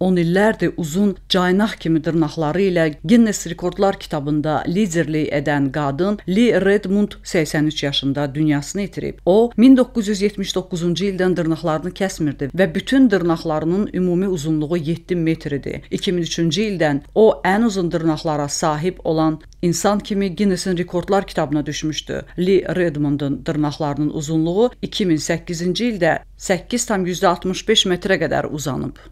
10 illərdir uzun caynaq kimi dırnaqları ilə Guinness rekordlar kitabında liderlik edən qadın Lee Redmond 83 yaşında dünyasını itirib. O 1979-cu ildən dırnaqlarını kəsmirdi və bütün dırnaqlarının ümumi uzunluğu 7 metr idi. 2003-cü ildən o ən uzun dırnaqlara sahib olan insan kimi Guinness-in rekordlar kitabına düşmüşdü. Lee Redmondun dırnaqlarının uzunluğu 2008-ci ildə 8,65 metrə qədər uzanıb.